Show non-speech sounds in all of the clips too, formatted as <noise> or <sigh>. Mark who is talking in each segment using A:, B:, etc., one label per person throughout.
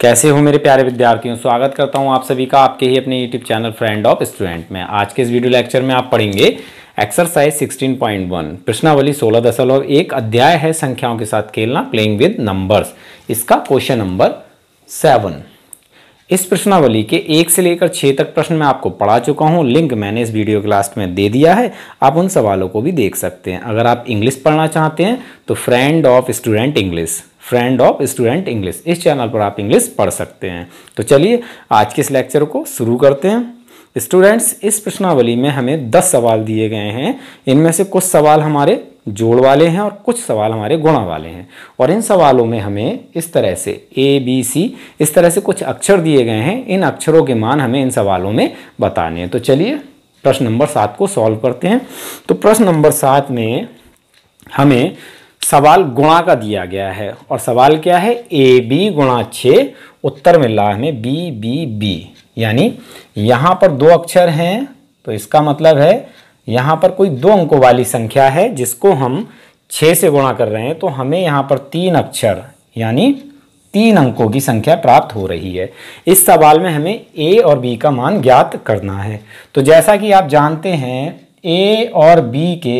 A: कैसे हो मेरे प्यारे विद्यार्थियों स्वागत करता हूं आप सभी का आपके ही अपने YouTube channel friend of student में आज के इस वीडियो लेक्चर में आप पढ़ेंगे एक्सरसाइज 16.1 प्रश्नावली सोलह और एक अध्याय है संख्याओं के साथ खेलना प्लेइंग विद नंबर्स इसका क्वेश्चन नंबर सेवन इस प्रश्नावली के एक से लेकर छः तक प्रश्न मैं आपको पढ़ा चुका हूँ लिंक मैंने इस वीडियो के लास्ट में दे दिया है आप उन सवालों को भी देख सकते हैं अगर आप इंग्लिश पढ़ना चाहते हैं तो friend of student English friend of student English इस चैनल पर आप इंग्लिश पढ़ सकते हैं तो चलिए आज के इस लेक्चर को शुरू करते हैं स्टूडेंट्स इस प्रश्नावली में हमें 10 सवाल दिए गए हैं इनमें से कुछ सवाल हमारे जोड़ वाले हैं और कुछ सवाल हमारे गुणा वाले हैं और इन सवालों में हमें इस तरह से ए बी सी इस तरह से कुछ अक्षर दिए गए हैं इन अक्षरों के मान हमें इन सवालों में बताने हैं तो चलिए प्रश्न नंबर सात को सॉल्व करते हैं तो प्रश्न नंबर सात में हमें सवाल गुणा का दिया गया है और सवाल क्या है ए बी गुणा छः उत्तर मिल हमें बी बी बी यानी यहाँ पर दो अक्षर हैं तो इसका मतलब है यहाँ पर कोई दो अंकों वाली संख्या है जिसको हम छः से गुणा कर रहे हैं तो हमें यहाँ पर तीन अक्षर यानी तीन अंकों की संख्या प्राप्त हो रही है इस सवाल में हमें ए और बी का मान ज्ञात करना है तो जैसा कि आप जानते हैं ए और बी के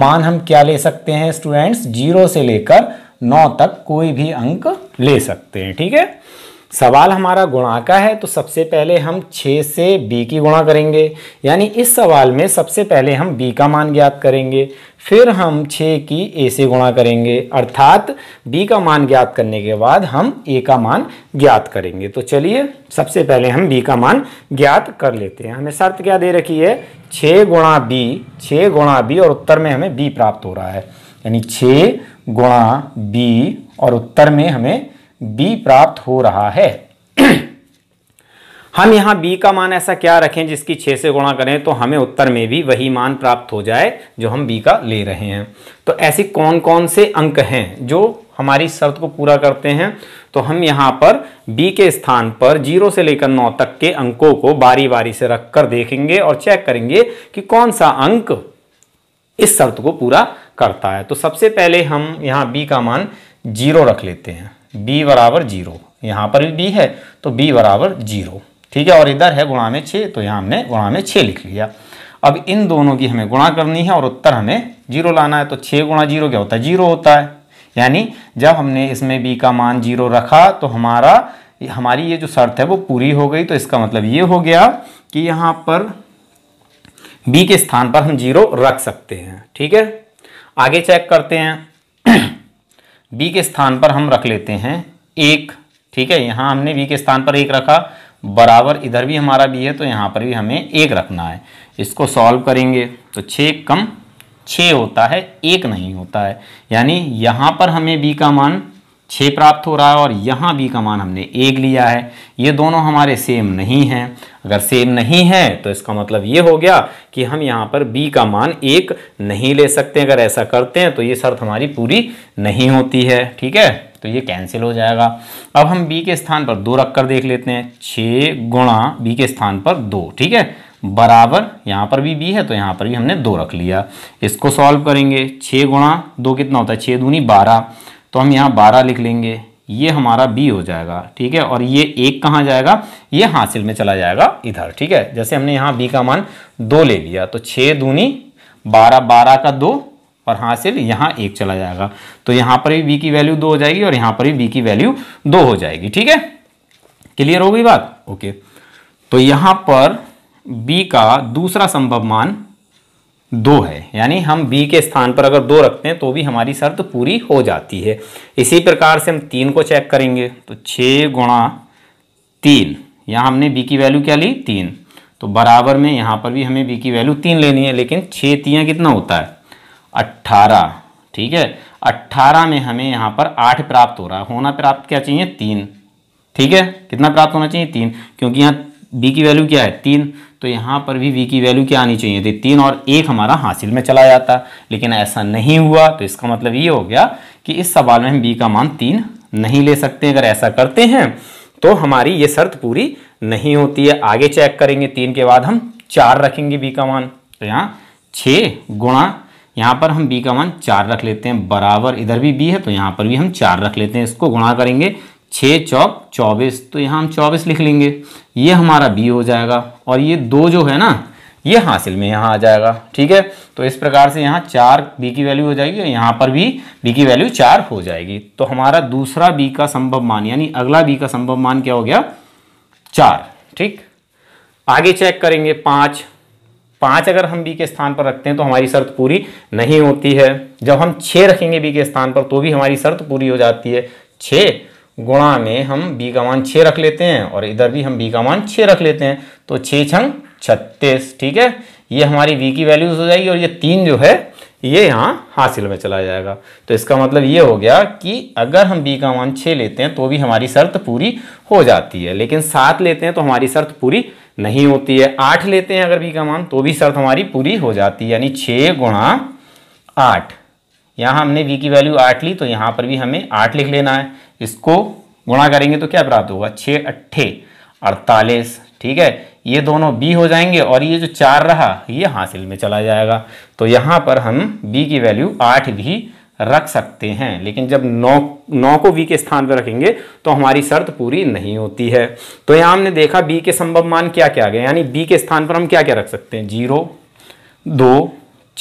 A: मान हम क्या ले सकते हैं स्टूडेंट्स जीरो से लेकर नौ तक कोई भी अंक ले सकते हैं ठीक है सवाल हमारा गुणा का है तो सबसे पहले हम छः से बी की गुणा करेंगे यानी इस सवाल में सबसे पहले हम बी का मान ज्ञात करेंगे फिर हम छः की ए से गुणा करेंगे अर्थात बी का मान ज्ञात करने के बाद हम ए का मान ज्ञात करेंगे तो चलिए सबसे पहले हम बी का मान ज्ञात कर लेते हैं हमें शर्त क्या दे रखी है छः गुणा बी छः गुणा बी और उत्तर में हमें बी प्राप्त हो रहा है यानी छः गुणा बी और उत्तर में हमें बी प्राप्त हो रहा है हम यहाँ बी का मान ऐसा क्या रखें जिसकी छः से गुणा करें तो हमें उत्तर में भी वही मान प्राप्त हो जाए जो हम बी का ले रहे हैं तो ऐसे कौन कौन से अंक हैं जो हमारी शर्त को पूरा करते हैं तो हम यहाँ पर b के स्थान पर जीरो से लेकर नौ तक के अंकों को बारी बारी से रख कर देखेंगे और चेक करेंगे कि कौन सा अंक इस शर्त को पूरा करता है तो सबसे पहले हम यहाँ b का मान जीरो रख लेते हैं b बराबर जीरो यहाँ पर भी बी है तो b बराबर जीरो ठीक है और इधर है गुणा में छः तो यहाँ हमने गुणा में छः लिख लिया अब इन दोनों की हमें गुणा करनी है और उत्तर हमें जीरो लाना है तो छः गुणा जीरो क्या होता है जीरो होता है यानी जब हमने इसमें बी का मान जीरो रखा तो हमारा हमारी ये जो शर्त है वो पूरी हो गई तो इसका मतलब ये हो गया कि यहाँ पर बी के स्थान पर हम जीरो रख सकते हैं ठीक है आगे चेक करते हैं बी <clears throat> के स्थान पर हम रख लेते हैं एक ठीक है यहाँ हमने बी के स्थान पर एक रखा बराबर इधर भी हमारा बी है तो यहाँ पर भी हमें एक रखना है इसको सॉल्व करेंगे तो छः कम छः होता है एक नहीं होता है यानी यहाँ पर हमें बी का मान छः प्राप्त हो रहा है और यहाँ बी का मान हमने एक लिया है ये दोनों हमारे सेम नहीं हैं अगर सेम नहीं है तो इसका मतलब ये हो गया कि हम यहाँ पर बी का मान एक नहीं ले सकते अगर ऐसा करते हैं तो ये शर्त हमारी पूरी नहीं होती है ठीक है तो ये कैंसिल हो जाएगा अब हम बी के स्थान पर दो रख कर देख लेते हैं छः गुणा बी के स्थान पर दो ठीक है बराबर यहाँ पर भी बी है तो यहाँ पर भी हमने दो रख लिया इसको सॉल्व करेंगे छः गुणा दो कितना होता है छः दूनी बारह तो हम यहाँ बारह लिख लेंगे ये हमारा बी हो जाएगा ठीक है और ये एक कहाँ जाएगा ये हासिल में चला जाएगा इधर ठीक है जैसे हमने यहाँ बी का मान दो ले लिया तो छः दूनी बारह बारह का दो और हासिल यहाँ एक चला जाएगा तो यहाँ पर भी बी की वैल्यू दो हो जाएगी और यहाँ पर भी बी की वैल्यू दो हो जाएगी ठीक है क्लियर हो गई बात ओके तो यहाँ पर b का दूसरा संभव मान दो है यानी हम b के स्थान पर अगर दो रखते हैं तो भी हमारी शर्त पूरी हो जाती है इसी प्रकार से हम तीन को चेक करेंगे तो छः गुणा तीन यहाँ हमने b की वैल्यू क्या ली तीन तो बराबर में यहाँ पर भी हमें b की वैल्यू तीन लेनी है लेकिन छः तियाँ कितना होता है अट्ठारह ठीक है अट्ठारह में हमें यहाँ पर आठ प्राप्त हो रहा है होना प्राप्त क्या चाहिए तीन ठीक है कितना प्राप्त होना चाहिए तीन क्योंकि यहाँ बी की वैल्यू क्या है तीन तो यहाँ पर भी वी की वैल्यू क्या आनी चाहिए थी तीन और एक हमारा हासिल में चला जाता लेकिन ऐसा नहीं हुआ तो इसका मतलब ये हो गया कि इस सवाल में हम बी का मान तीन नहीं ले सकते अगर ऐसा करते हैं तो हमारी ये शर्त पूरी नहीं होती है आगे चेक करेंगे तीन के बाद हम चार रखेंगे बी का मान तो यहाँ छः गुणा यहाँ पर हम बी का मान चार रख लेते हैं बराबर इधर भी बी है तो यहाँ पर भी हम चार रख लेते हैं इसको गुणा करेंगे छः चौक चौबीस तो यहाँ हम चौबीस लिख लेंगे ये हमारा बी हो जाएगा और ये दो जो है ना ये हासिल में यहाँ आ जाएगा ठीक है तो इस प्रकार से यहाँ चार बी की वैल्यू हो जाएगी और यहाँ पर भी बी की वैल्यू चार हो जाएगी तो हमारा दूसरा बी का संभव मान यानी अगला बी का संभव मान क्या हो गया चार ठीक आगे चेक करेंगे पाँच पाँच अगर हम बी के स्थान पर रखते हैं तो हमारी शर्त पूरी नहीं होती है जब हम छः रखेंगे बी के स्थान पर तो भी हमारी शर्त पूरी हो जाती है छः गुणा में हम बी का मान छः रख लेते हैं और इधर भी हम बी का मान छः रख लेते हैं तो छः छंग छत्तीस ठीक है ये हमारी बी की वैल्यूज हो जाएगी और ये तीन जो है ये यहाँ हासिल में चला जाएगा तो इसका मतलब ये हो गया कि अगर हम बी का मान छः लेते हैं तो भी हमारी शर्त पूरी हो जाती है लेकिन सात लेते हैं तो हमारी शर्त पूरी नहीं होती है आठ लेते हैं अगर बी का मान तो भी शर्त हमारी पूरी हो जाती है यानी छः गुणा आठ यहाँ हमने वी की वैल्यू आठ ली तो यहाँ पर भी हमें आठ लिख लेना है इसको गुणा करेंगे तो क्या प्राप्त होगा छः अट्ठे अड़तालीस ठीक है ये दोनों बी हो जाएंगे और ये जो चार रहा ये हासिल में चला जाएगा तो यहाँ पर हम बी की वैल्यू आठ भी रख सकते हैं लेकिन जब नौ नौ को बी के स्थान पर रखेंगे तो हमारी शर्त पूरी नहीं होती है तो यहाँ हमने देखा बी के संभव मान क्या क्या गए यानी बी के स्थान पर हम क्या क्या रख सकते हैं जीरो दो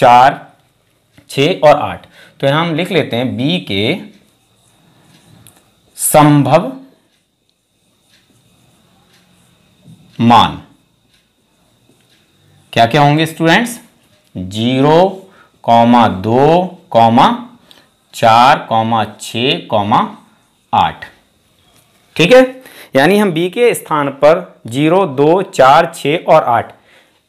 A: चार छ और आठ तो यहां हम लिख लेते हैं बी के संभव मान क्या क्या होंगे स्टूडेंट्स जीरो कॉमा दो कॉमा चार कॉमा छ कॉमा आठ ठीक है यानी हम बी के स्थान पर जीरो दो चार छ और आठ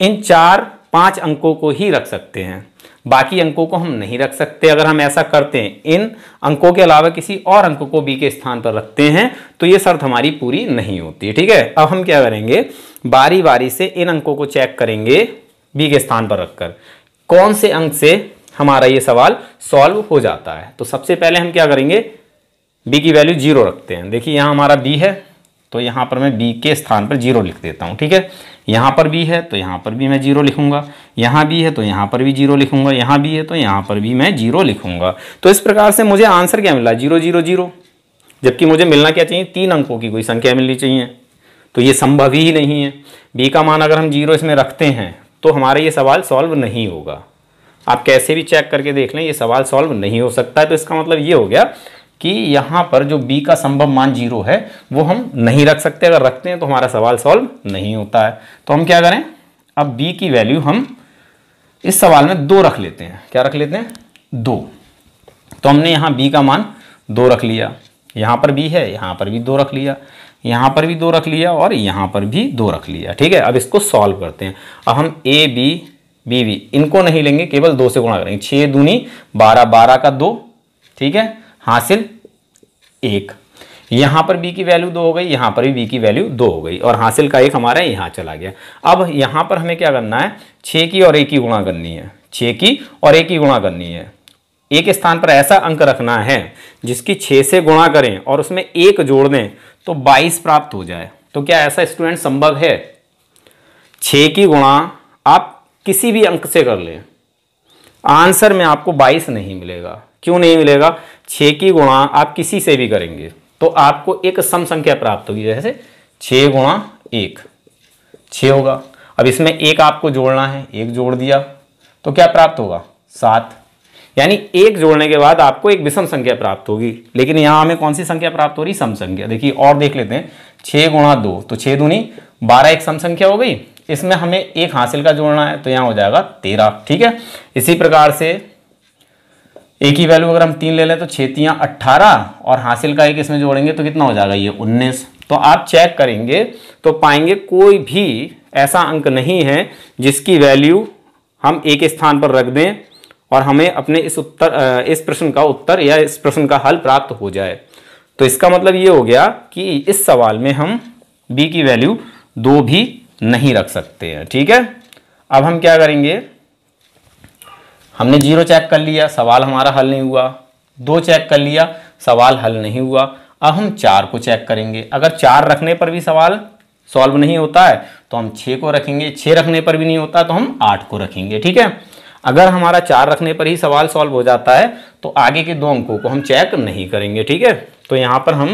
A: इन चार पांच अंकों को ही रख सकते हैं बाकी अंकों को हम नहीं रख सकते अगर हम ऐसा करते हैं इन अंकों के अलावा किसी और अंक को बी के स्थान पर रखते हैं तो ये शर्त हमारी पूरी नहीं होती ठीक है अब हम क्या करेंगे बारी बारी से इन अंकों को चेक करेंगे बी के स्थान पर रखकर कौन से अंक से हमारा ये सवाल सॉल्व हो जाता है तो सबसे पहले हम क्या करेंगे बी की वैल्यू जीरो रखते हैं देखिए यहाँ हमारा बी है तो यहाँ पर मैं बी के स्थान पर जीरो लिख देता हूँ ठीक है यहाँ पर भी है तो यहाँ पर भी मैं जीरो लिखूंगा यहाँ भी है तो यहाँ पर भी जीरो लिखूंगा यहाँ भी है तो यहाँ पर भी मैं जीरो लिखूंगा तो इस प्रकार से मुझे आंसर क्या मिला जीरो जीरो जीरो जबकि मुझे मिलना क्या चाहिए तीन अंकों की कोई संख्या मिलनी चाहिए तो ये संभव ही नहीं है बी का मान अगर हम जीरो इसमें रखते हैं तो हमारा ये सवाल सॉल्व नहीं होगा आप कैसे भी चेक करके देख लें ये सवाल सॉल्व नहीं हो सकता है तो इसका मतलब ये हो गया कि यहाँ पर जो बी का संभव मान जीरो है वो हम नहीं रख सकते अगर रखते हैं तो हमारा सवाल सॉल्व नहीं होता है तो हम क्या करें अब बी की वैल्यू हम इस सवाल में दो रख लेते हैं क्या रख लेते हैं दो तो हमने यहाँ बी का मान दो रख लिया यहाँ पर बी है यहाँ पर भी दो रख लिया यहाँ पर भी दो रख लिया और यहाँ पर भी दो रख लिया ठीक है अब इसको सॉल्व करते हैं अब हम ए बी बी बी इनको नहीं लेंगे केवल दो से गुणा करेंगे छः दूनी बारह बारह का दो ठीक है हासिल एक यहां पर बी की वैल्यू दो हो गई यहां पर भी बी की वैल्यू दो हो गई और हासिल का एक हमारा यहां चला गया अब यहां पर हमें क्या करना है छे की और एक की गुणा करनी है छे की और एक की गुणा करनी है एक स्थान पर ऐसा अंक रखना है जिसकी छ से गुणा करें और उसमें एक जोड़ दें तो बाईस प्राप्त हो जाए तो क्या ऐसा स्टूडेंट संभव है छ की गुणा आप किसी भी अंक से कर लें आंसर में आपको बाईस नहीं मिलेगा क्यों नहीं मिलेगा छः की गुणा आप किसी से भी करेंगे तो आपको एक सम संख्या प्राप्त होगी जैसे छः गुणा एक छः होगा अब इसमें एक आपको जोड़ना है एक जोड़ दिया तो क्या प्राप्त होगा सात यानी एक जोड़ने के बाद आपको एक विषम संख्या प्राप्त होगी लेकिन यहाँ हमें कौन सी संख्या प्राप्त हो रही सम संख्या देखिए और देख लेते हैं छः गुणा दो तो छः दूनी बारह एक सम संख्या हो गई इसमें हमें एक हासिल का जोड़ना है तो यहाँ हो जाएगा तेरह ठीक है इसी प्रकार से ए की वैल्यू अगर हम तीन ले लें तो छेतियाँ अट्ठारह और हासिल का एक इसमें जोड़ेंगे तो कितना हो जाएगा ये उन्नीस तो आप चेक करेंगे तो पाएंगे कोई भी ऐसा अंक नहीं है जिसकी वैल्यू हम एक स्थान पर रख दें और हमें अपने इस उत्तर इस प्रश्न का उत्तर या इस प्रश्न का हल प्राप्त हो जाए तो इसका मतलब ये हो गया कि इस सवाल में हम बी की वैल्यू दो भी नहीं रख सकते हैं ठीक है अब हम क्या करेंगे हमने जीरो चेक कर लिया सवाल हमारा हल नहीं हुआ दो चेक कर लिया सवाल हल नहीं हुआ अब हम चार को चेक करेंगे अगर चार रखने पर भी सवाल सॉल्व नहीं होता है तो हम छः को रखेंगे छः रखने पर भी नहीं होता तो हम आठ को रखेंगे ठीक है अगर हमारा चार रखने पर ही सवाल सॉल्व हो जाता है तो आगे के दो अंकों को हम चेक नहीं करेंगे ठीक है तो यहाँ पर हम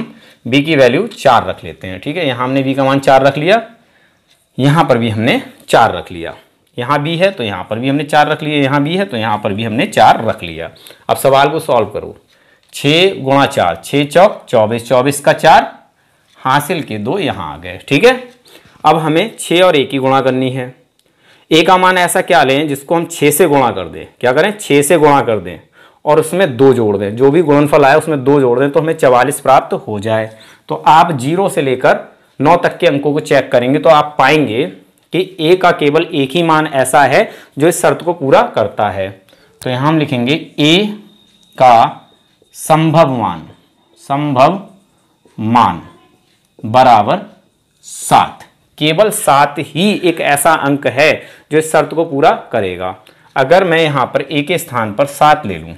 A: b की वैल्यू चार रख लेते हैं ठीक है यहाँ हमने b का मान चार रख लिया यहाँ पर भी हमने चार रख लिया यहाँ भी है तो यहाँ पर भी हमने चार रख लिया यहाँ भी है तो यहाँ पर भी हमने चार रख लिया अब सवाल को सॉल्व करो छः गुणा चार छः चौक चौबीस चौबीस का चार हासिल के दो यहाँ आ गए ठीक है अब हमें छः और एक ही गुणा करनी है एक का मान ऐसा क्या लें जिसको हम छः से गुणा कर दें क्या करें छः से गुणा कर दें और उसमें दो जोड़ दें जो भी गुणनफल आए उसमें दो जोड़ दें तो हमें चवालीस प्राप्त हो जाए तो आप जीरो से लेकर नौ तक के अंकों को चेक करेंगे तो आप पाएंगे कि ए का केवल एक ही मान ऐसा है जो इस शर्त को पूरा करता है तो यहां हम लिखेंगे ए का संभव मान संभव मान बराबर सात केवल सात ही एक ऐसा अंक है जो इस शर्त को पूरा करेगा अगर मैं यहां पर ए के स्थान पर सात ले लूं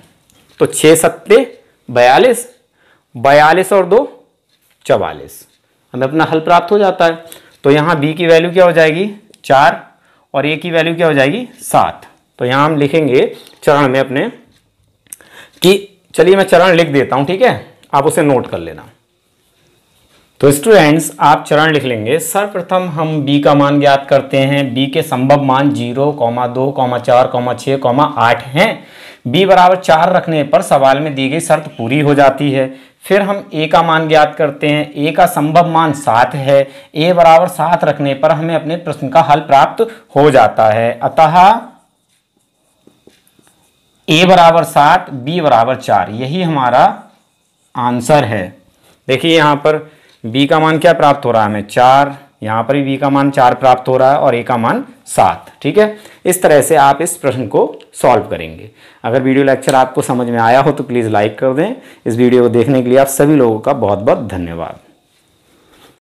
A: तो छह सत्ते बयालीस बयालीस और दो चवालीस हमें अपना हल प्राप्त हो जाता है तो यहाँ बी की वैल्यू क्या हो जाएगी चार और ए की वैल्यू क्या हो जाएगी सात तो यहाँ हम लिखेंगे चरण में अपने कि चलिए मैं चरण लिख देता हूँ ठीक है आप उसे नोट कर लेना तो स्टूडेंट्स आप चरण लिख लेंगे सर्वप्रथम हम b का मान ज्ञात करते हैं b के संभव मान जीरो कौमा दो कौमा चार कौमा छः कौमा आठ हैं b बराबर चार रखने पर सवाल में दी गई शर्त पूरी हो जाती है फिर हम ए का मान ज्ञात करते हैं ए का संभव मान सात है ए बराबर सात रखने पर हमें अपने प्रश्न का हल प्राप्त हो जाता है अतः ए बराबर सात बी बराबर चार यही हमारा आंसर है देखिए यहां पर बी का मान क्या प्राप्त हो रहा है हमें चार यहाँ पर भी बी का मान चार प्राप्त हो रहा है और ए का मान सात ठीक है इस तरह से आप इस प्रश्न को सॉल्व करेंगे अगर वीडियो लेक्चर आपको समझ में आया हो तो प्लीज़ लाइक कर दें इस वीडियो को देखने के लिए आप सभी लोगों का बहुत बहुत धन्यवाद